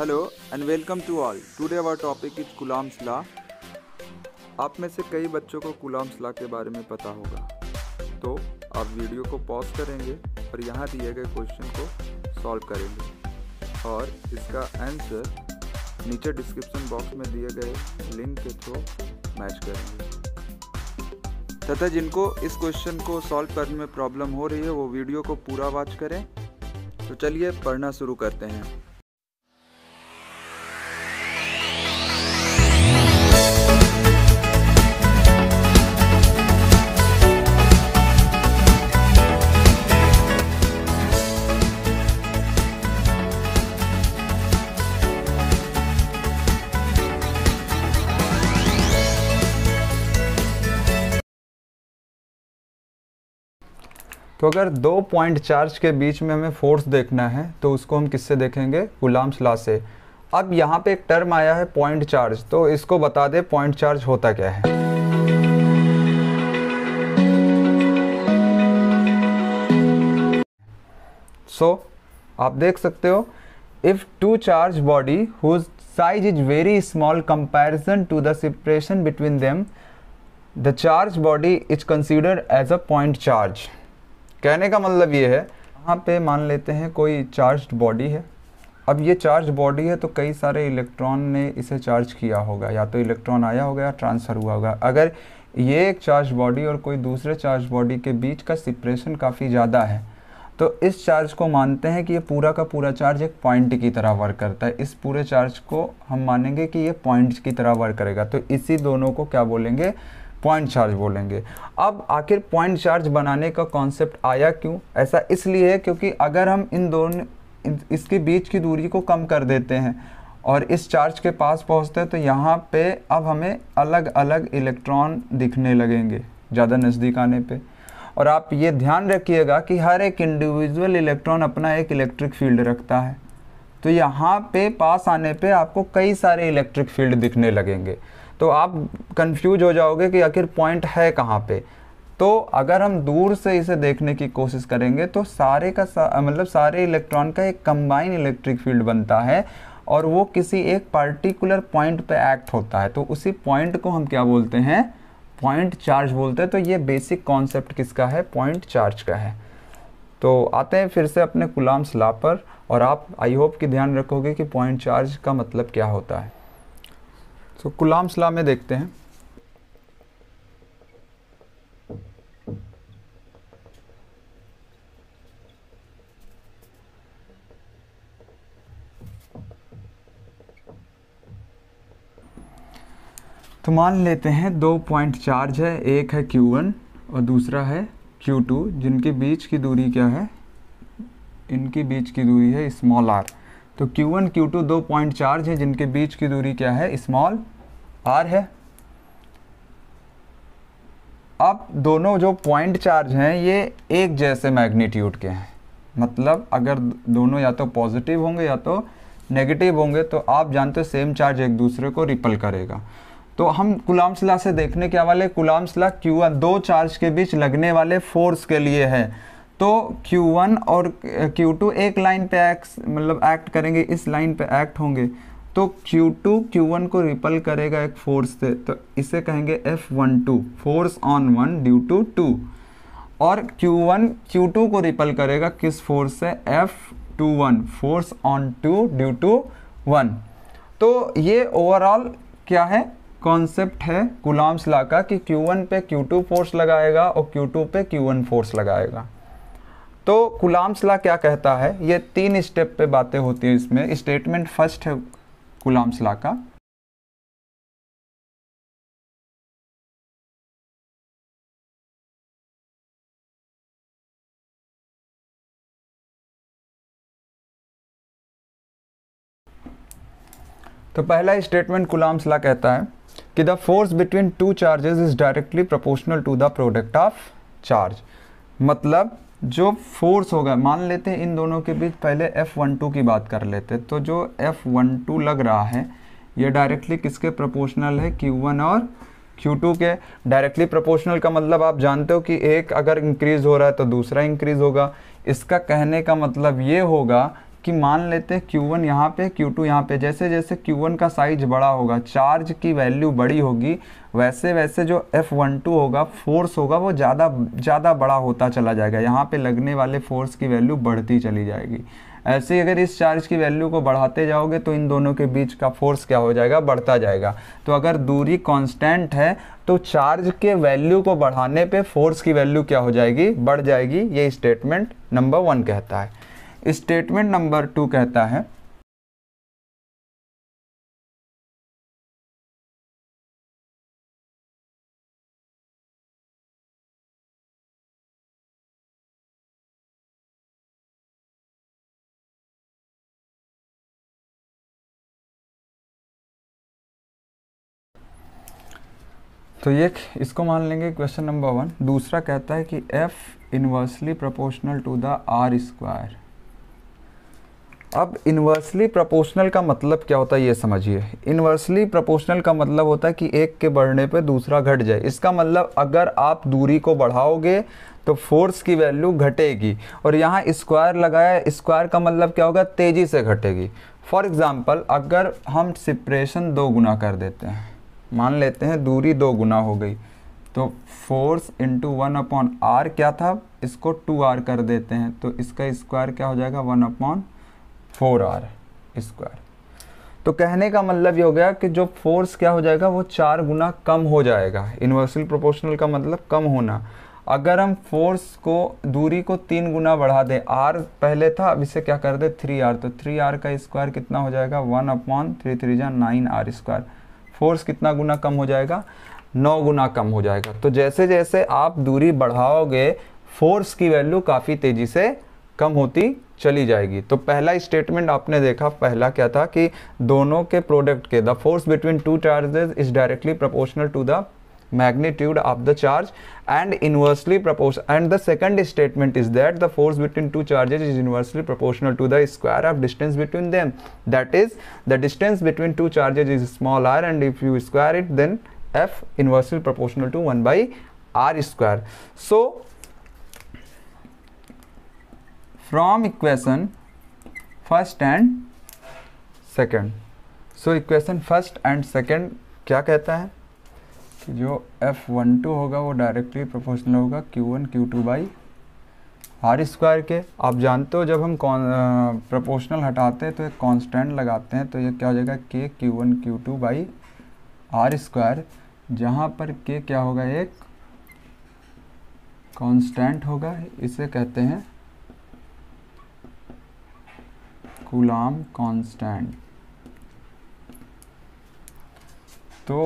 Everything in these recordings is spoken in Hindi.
Hello and welcome to all today our topic is Coulomb's law आप में से कई बच्चों को गुलाम सलाह के बारे में पता होगा तो आप वीडियो को पॉज करेंगे और यहाँ दिए गए क्वेश्चन को सॉल्व करेंगे और इसका आंसर नीचे डिस्क्रिप्शन बॉक्स में दिए गए लिंक के थ्रू मैच करेंगे तथा जिनको इस क्वेश्चन को सॉल्व करने में प्रॉब्लम हो रही है वो वीडियो को पूरा वॉच करें तो चलिए पढ़ना शुरू करते हैं तो अगर दो पॉइंट चार्ज के बीच में हमें फोर्स देखना है तो उसको हम किससे देखेंगे गुलाम लॉ से अब यहाँ पे एक टर्म आया है पॉइंट चार्ज तो इसको बता दे पॉइंट चार्ज होता क्या है सो so, आप देख सकते हो if two charge body whose size is very small comparison to the separation between them the charge body is considered as a point charge कहने का मतलब ये है यहाँ पे मान लेते हैं कोई चार्ज्ड बॉडी है अब ये चार्ज बॉडी है तो कई सारे इलेक्ट्रॉन ने इसे चार्ज किया होगा या तो इलेक्ट्रॉन आया होगा या ट्रांसफ़र हुआ होगा अगर ये एक चार्ज बॉडी और कोई दूसरे चार्ज बॉडी के बीच का सिप्रेशन काफ़ी ज़्यादा है तो इस चार्ज को मानते हैं कि ये पूरा का पूरा चार्ज एक पॉइंट की तरह वर्क करता है इस पूरे चार्ज को हम मानेंगे कि ये पॉइंट्स की तरह वर्क करेगा तो इसी दोनों को क्या बोलेंगे पॉइंट चार्ज बोलेंगे अब आखिर पॉइंट चार्ज बनाने का कॉन्सेप्ट आया क्यों ऐसा इसलिए है क्योंकि अगर हम इन दोनों इसके बीच की दूरी को कम कर देते हैं और इस चार्ज के पास पहुंचते हैं तो यहाँ पे अब हमें अलग अलग इलेक्ट्रॉन दिखने लगेंगे ज़्यादा नज़दीक आने पे और आप ये ध्यान रखिएगा कि हर एक इंडिविजुअल इलेक्ट्रॉन अपना एक इलेक्ट्रिक फील्ड रखता है तो यहाँ पे पास आने पे आपको कई सारे इलेक्ट्रिक फील्ड दिखने लगेंगे तो आप कंफ्यूज हो जाओगे कि आखिर पॉइंट है कहाँ पे तो अगर हम दूर से इसे देखने की कोशिश करेंगे तो सारे का सा, मतलब सारे इलेक्ट्रॉन का एक कंबाइन इलेक्ट्रिक फील्ड बनता है और वो किसी एक पार्टिकुलर पॉइंट पे एक्ट होता है तो उसी पॉइंट को हम क्या बोलते हैं पॉइंट चार्ज बोलते हैं तो ये बेसिक कॉन्सेप्ट किसका है पॉइंट चार्ज का है तो आते हैं फिर से अपने गुलाम सलाह पर और आप आई होप कि ध्यान रखोगे कि पॉइंट चार्ज का मतलब क्या होता है सो तो so, सलाम में देखते हैं तो मान लेते हैं दो पॉइंट चार्ज है एक है Q1 और दूसरा है Q2 जिनके बीच की दूरी क्या है इनके बीच की दूरी है स्मॉल आर तो Q1 Q2 दो पॉइंट चार्ज हैं जिनके बीच की दूरी क्या है स्मॉल आर है अब दोनों जो पॉइंट चार्ज हैं ये एक जैसे मैग्नीट्यूड के हैं मतलब अगर दोनों या तो पॉजिटिव होंगे या तो नेगेटिव होंगे तो आप जानते हो सेम चार्ज एक दूसरे को रिपल करेगा तो हम कुलाम्सला से देखने क्या वाले कुलाम्सला क्यू दो चार्ज के बीच लगने वाले फोर्स के लिए है तो Q1 और Q2 एक लाइन पे एक्स मतलब एक्ट करेंगे इस लाइन पे एक्ट होंगे तो Q2 Q1 को रिपल करेगा एक फोर्स से तो इसे कहेंगे F12 force on one due to two और Q1 Q2 को रिपल करेगा किस फोर्स से F21 force on two due to one तो ये ओवरऑल क्या है कॉन्सेप्ट है गुलाम्स ला का कि Q1 पे Q2 फोर्स लगाएगा और Q2 पे Q1 फोर्स लगाएगा तो गुलाम्स क्या कहता है ये तीन स्टेप पे बातें होती हैं इसमें स्टेटमेंट फर्स्ट है गुलाम्स का तो पहला स्टेटमेंट गुलाम्स कहता है कि the force between two charges is directly proportional to the product of charge मतलब जो फोर्स होगा मान लेते हैं इन दोनों के बीच पहले F12 की बात कर लेते हैं तो जो F12 लग रहा है ये डायरेक्टली किसके प्रोपोर्शनल है Q1 और Q2 के डायरेक्टली प्रोपोर्शनल का मतलब आप जानते हो कि एक अगर इंक्रीज़ हो रहा है तो दूसरा इंक्रीज़ होगा इसका कहने का मतलब ये होगा कि मान लेते हैं Q1 वन यहाँ पे Q2 टू यहाँ पे जैसे जैसे Q1 का साइज बड़ा होगा चार्ज की वैल्यू बड़ी होगी वैसे वैसे जो F12 होगा फोर्स होगा वो ज़्यादा ज़्यादा बड़ा होता चला जाएगा यहाँ पे लगने वाले फोर्स की वैल्यू बढ़ती चली जाएगी ऐसे ही अगर इस चार्ज की वैल्यू को बढ़ाते जाओगे तो इन दोनों के बीच का फोर्स क्या हो जाएगा बढ़ता जाएगा तो अगर दूरी कांस्टेंट है तो चार्ज के वैल्यू को बढ़ाने पे फोर्स की वैल्यू क्या हो जाएगी बढ़ जाएगी ये स्टेटमेंट नंबर वन कहता है स्टेटमेंट नंबर टू कहता है तो ये इसको मान लेंगे क्वेश्चन नंबर वन दूसरा कहता है कि F inversely proportional to the R square अब इन्वर्सली प्रोपोर्शनल का मतलब क्या होता है ये समझिए इन्वर्सली प्रोपोर्शनल का मतलब होता है कि एक के बढ़ने पे दूसरा घट जाए इसका मतलब अगर आप दूरी को बढ़ाओगे तो फोर्स की वैल्यू घटेगी और यहाँ स्क्वायर लगाया स्क्वायर का मतलब क्या होगा तेज़ी से घटेगी फॉर एग्ज़ाम्पल अगर हम सिप्रेशन दो गुना कर देते हैं मान लेते हैं दूरी दो गुना हो गई तो force into one upon R क्या था इसको टू आर कर देते हैं तो इसका स्क्वायर क्या हो जाएगा one upon four R square तो कहने का मतलब ये हो गया कि जो फोर्स क्या हो जाएगा वो चार गुना कम हो जाएगा इन्वर्सली प्रोपोर्शनल का मतलब कम होना अगर हम फोर्स को दूरी को तीन गुना बढ़ा दें आर पहले था अब इसे क्या कर दे थ्री आर तो थ्री आर का स्क्वायर कितना हो जाएगा वन अपॉन थ्री थ्री जा नाइन आर स्क्वायर फोर्स कितना गुना कम हो जाएगा नौ गुना कम हो जाएगा तो जैसे जैसे आप दूरी बढ़ाओगे फोर्स की वैल्यू काफ़ी तेज़ी से कम होती चली जाएगी तो पहला स्टेटमेंट आपने देखा पहला क्या था कि दोनों के प्रोडक्ट के the force between two charges is directly proportional to the magnitude of the charge and inversely proportional and the second statement is that the force between two charges is inversely proportional to the square of distance between them that is the distance between two charges is small R and if you square it then F inversely proportional to one by R square so from equation first and second. So equation first and second क्या कहता है कि जो एफ वन टू होगा वो डायरेक्टली प्रोपोर्शनल होगा Q one Q two by R square के आप जानते हो जब हम प्रोपोर्शनल हटाते हैं तो एक कॉन्स्टेंट लगाते हैं तो ये क्या हो जाएगा K Q one Q two by R square जहाँ पर के क्या होगा एक कॉन्स्टेंट होगा इसे कहते हैं कूलाम कांस्टेंट तो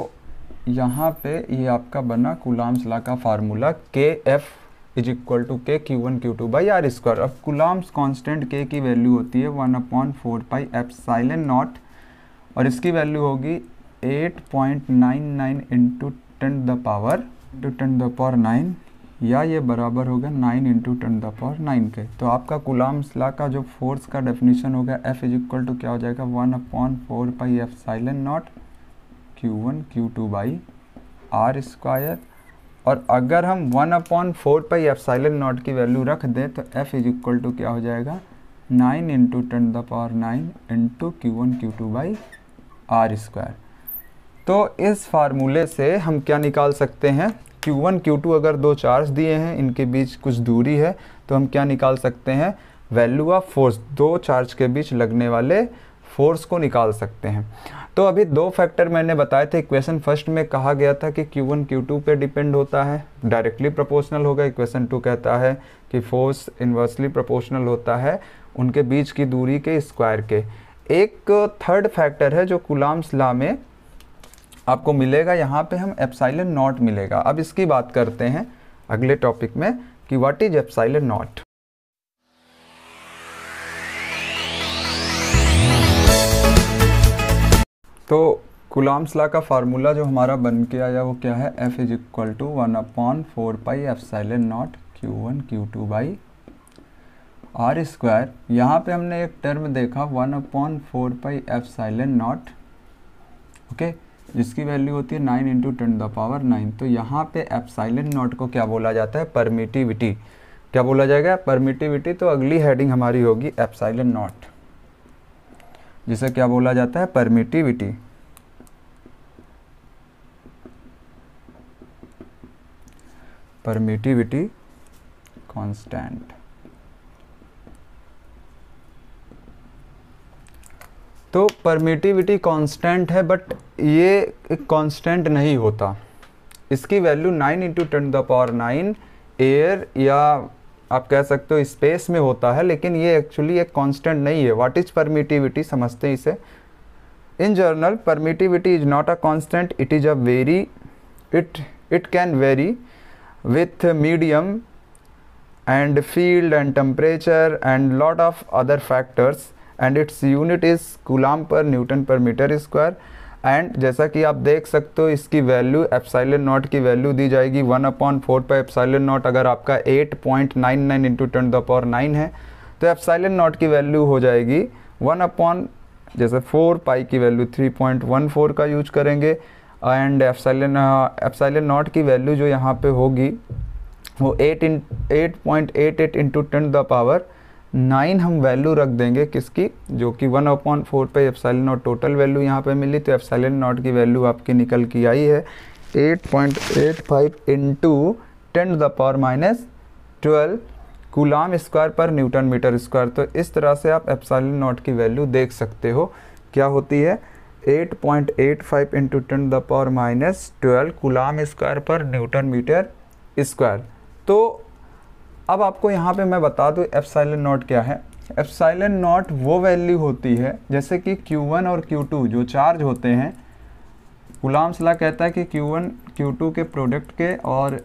यहाँ पे ये आपका बना कुलाम्स ला का फार्मूला के F is equal to K Q one Q two by R square अब कुलाम्स कांस्टेंट के की वैल्यू होती है one upon four pi epsilon naught और इसकी वैल्यू होगी eight point nine nine into ten the power into ten the power nine या ये बराबर होगा nine into ten the power nine K तो आपका गुलाम ला का जो फोर्स का डेफिनेशन होगा एफ इज इक्वल टू क्या हो जाएगा one upon four pi epsilon naught Q one Q two by R square और अगर हम one upon four pi epsilon naught की वैल्यू रख दें तो एफ इज इक्वल टू क्या हो जाएगा nine into ten the power nine into Q one Q two by R square तो इस फार्मूले से हम क्या निकाल सकते हैं Q1 Q2 अगर दो चार्ज दिए हैं इनके बीच कुछ दूरी है तो हम क्या निकाल सकते हैं वैल्यू ऑफ फोर्स दो चार्ज के बीच लगने वाले फोर्स को निकाल सकते हैं तो अभी दो फैक्टर मैंने बताए थे इक्वेशन फर्स्ट में कहा गया था कि Q1 Q2 पे डिपेंड होता है डायरेक्टली प्रोपोर्शनल होगा इक्वेशन टू कहता है कि फोर्स इन्वर्सली प्रोपोर्शनल होता है उनके बीच की दूरी के स्क्वायर के एक थर्ड फैक्टर है जो कुलाम्स ला में आपको मिलेगा यहाँ पे हम एप्साइलन नॉट मिलेगा अब इसकी बात करते हैं अगले टॉपिक में कि व्हाट इज एप्साइलन नॉट तो गुलाम्स ला का फार्मूला जो हमारा बन के आया वो क्या है F is equal to one upon four pi epsilon naught Q one Q two by R square यहाँ पे हमने एक टर्म देखा one upon four pi epsilon naught okay जिसकी वैल्यू होती है nine into ten the power nine तो यहाँ पे एप्साइलेंट नॉट को क्या बोला जाता है परमिटिविटी क्या बोला जाएगा परमिटिविटी तो अगली हेडिंग हमारी होगी एप्साइलेंट नॉट जिसे क्या बोला जाता है परमिटिविटी परमिटिविटी कॉन्स्टेंट तो परमिटिविटी कांस्टेंट है बट ये कांस्टेंट नहीं होता इसकी value nine into ten the power nine air या आप कह सकते हो स्पेस में होता है लेकिन ये एक्चुअली एक कांस्टेंट नहीं है व्हाट इज परमिटिविटी समझते हैं इसे in general permittivity is not a constant it is a vary it it can vary with medium and field and temperature and lot of other factors and its unit is coulomb per newton per metre square and जैसा कि आप देख सकते हो इसकी वैल्यू एप्साइलन नॉट की वैल्यू दी जाएगी one upon four per epsilon naught अगर आपका eight point nine nine into ten the power nine है तो एप्साइलन नॉट की वैल्यू हो जाएगी वन अपॉन जैसे फोर पाई की value three point one four का यूज करेंगे एंड एप्साइलन एप्साइलन नॉट की वैल्यू जो यहाँ पे होगी वो eight in eight point eight eight into ten the power nine हम वैल्यू रख देंगे किसकी जो कि वन अपॉन फोर पे एफसाइल नॉट टोटल वैल्यू यहाँ पे मिली तो एफसाइल नॉट की वैल्यू आपकी निकल की आई है eight point eight five into ten the power minus twelve coulomb square per newton metre square तो इस तरह से आप एप्साइल नॉट की वैल्यू देख सकते हो क्या होती है 8.85 point eight five into ten the power minus twelve coulomb square per newton metre square तो अब आपको यहाँ पे मैं बता दूँ साइलन नॉट क्या है साइलन नॉट वो वैल्यू होती है जैसे कि Q1 और Q2 जो चार्ज होते हैं गुलाम सलाह कहता है कि Q1 Q2 के प्रोडक्ट के और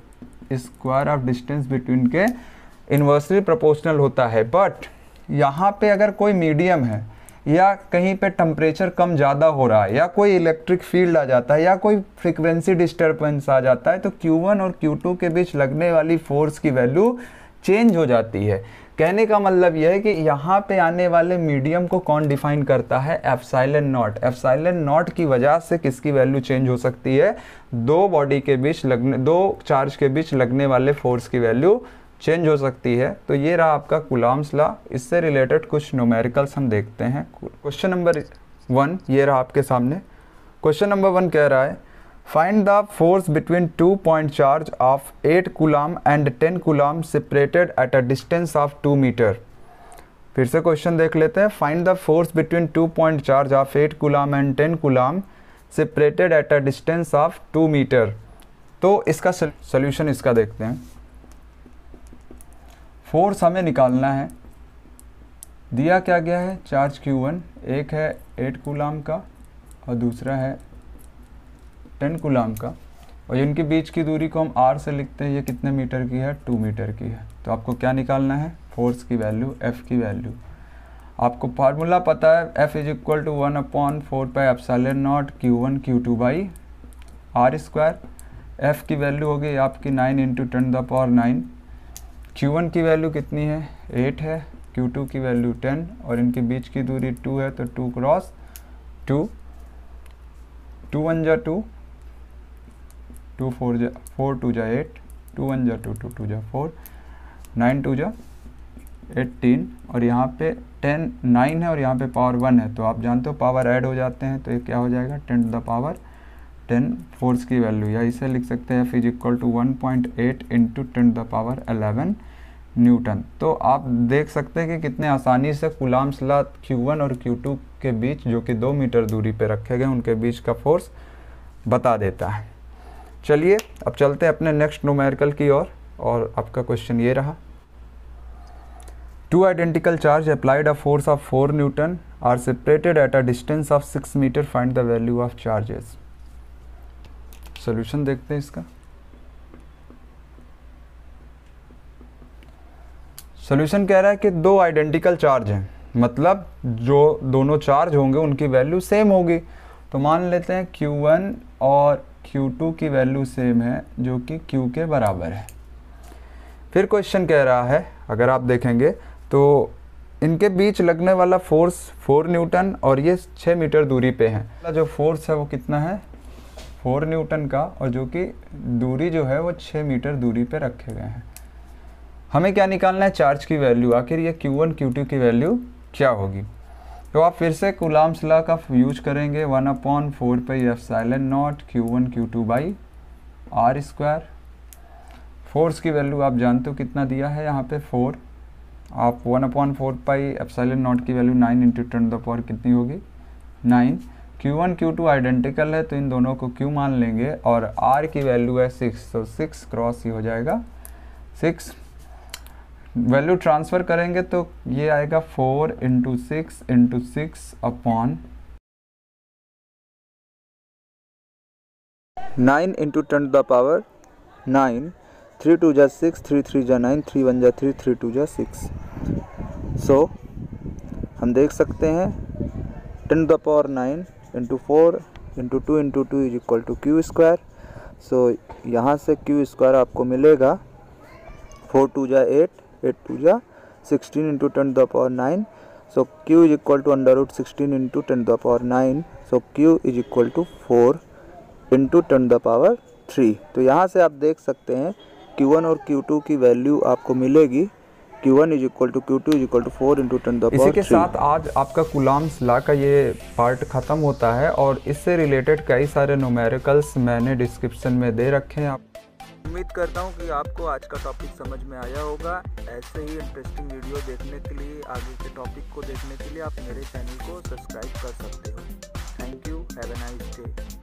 स्क्वायर ऑफ डिस्टेंस बिटवीन के इन्वर्सरी प्रोपोर्शनल होता है बट यहाँ पे अगर कोई मीडियम है या कहीं पे टम्परेचर कम ज़्यादा हो रहा है या कोई इलेक्ट्रिक फील्ड आ जाता है या कोई फ्रिक्वेंसी डिस्टर्बेंस आ जाता है तो Q1 और Q2 के बीच लगने वाली फोर्स की वैल्यू चेंज हो जाती है कहने का मतलब यह है कि यहाँ पे आने वाले मीडियम को कौन डिफाइन करता है एफसाइलन नॉट एफसाइलन नॉट की वजह से किसकी वैल्यू चेंज हो सकती है दो बॉडी के बीच लगने दो चार्ज के बीच लगने वाले फोर्स की वैल्यू चेंज हो सकती है तो ये रहा आपका कुलाम्स ला इससे रिलेटेड कुछ नोमेरिकल्स हम देखते हैं क्वेश्चन नंबर वन ये रहा आपके सामने क्वेश्चन नंबर वन कह रहा है find the force between two point charge of eight coulomb and ten coulomb separated at a distance of two metre फिर से क्वेश्चन देख लेते हैं find the force between two point charge of eight coulomb and ten coulomb separated at a distance of two metre तो इसका सोल्यूशन इसका देखते हैं फोर्स हमें निकालना है दिया क्या गया है चार्ज क्यू वन एक है एट कुलाम का और दूसरा है टेन कुलाम का और इनके बीच की दूरी को हम आर से लिखते हैं ये कितने मीटर की है टू मीटर की है तो आपको क्या निकालना है फोर्स की वैल्यू एफ़ की वैल्यू आपको फार्मूला पता है F is equal to one upon four pi epsilon naught Q one Q two by R square F की वैल्यू होगी आपकी nine into ten the power nine Q one की वैल्यू कितनी है एट है क्यू टू की वैल्यू टेन और इनके बीच की दूरी टू है तो two cross two two one जा टू टू फोर जा फोर टू जा एट टू वन जा टू टू टू जा फोर नाइन टू जा एट्टीन और यहाँ पे टेन नाइन है और यहाँ पे पावर वन है तो आप जानते हो पावर ऐड हो जाते हैं तो ये क्या हो जाएगा ten to the power ten force की वैल्यू या इसे लिख सकते हैं F is equal to one point eight into ten to the power eleven newton तो आप देख सकते हैं कि कितने आसानी से सला क्यू वन और क्यू टू के बीच जो कि दो मीटर दूरी पर रखे गए उनके बीच का फोर्स बता देता है चलिए अब चलते हैं अपने नेक्स्ट नोमेरिकल की ओर और, आपका क्वेश्चन ये रहा two identical charge applied a force of four newton are separated at a distance of six metre find the value of charges solution देखते हैं इसका सोल्यूशन कह रहा है कि दो आइडेंटिकल चार्ज हैं मतलब जो दोनों चार्ज होंगे उनकी वैल्यू सेम होगी तो मान लेते हैं Q1 और टू की वैल्यू सेम है जो कि क्यू के बराबर है फिर क्वेश्चन कह रहा है अगर आप देखेंगे तो इनके बीच लगने वाला फोर्स फोर न्यूटन और ये छः मीटर दूरी पे है जो फोर्स है वो कितना है फोर न्यूटन का और जो कि दूरी जो है वो छः मीटर दूरी पे रखे गए हैं हमें क्या निकालना है चार्ज की वैल्यू आखिर ये Q1 Q2 की वैल्यू क्या होगी तो आप फिर से कुलाम ला का यूज करेंगे one upon four pi epsilon naught Q one Q two by R square force की वैल्यू आप जानते हो कितना दिया है यहाँ पे फोर आप one upon four pi epsilon naught की value nine into ten the power कितनी होगी nine Q one Q two identical है तो इन दोनों को क्यू मान लेंगे और आर की वैल्यू है सिक्स तो सिक्स क्रॉस ही हो जाएगा सिक्स वैल्यू ट्रांसफ़र करेंगे तो ये आएगा four into six into six upon nine into ten the power nine three two जै सिक्स थ्री थ्री जै नाइन थ्री वन जै थ्री थ्री टू जै सिक्स सो हम देख सकते हैं ten the power nine into four into two into two is equal to Q square so यहाँ से क्यू स्क्वायर आपको मिलेगा फोर टू जै एट एट टू जा sixteen into ten the power nine so Q is equal to under root sixteen into ten the power nine so Q is equal to four into ten the power three तो यहाँ से आप देख सकते हैं q1 और q2 की वैल्यू आपको मिलेगी q1 is equal to Q two is equal to four into ten इसी के साथ आज आपका कुलाम्स ला का ये पार्ट ख़त्म होता है और इससे रिलेटेड कई सारे नोमेरिकल्स मैंने डिस्क्रिप्शन में दे रखे हैं आप उम्मीद करता हूँ कि आपको आज का टॉपिक समझ में आया होगा ऐसे ही इंटरेस्टिंग वीडियो देखने के लिए आगे के टॉपिक को देखने के लिए आप मेरे चैनल को सब्सक्राइब कर सकते हो thank you have a nice day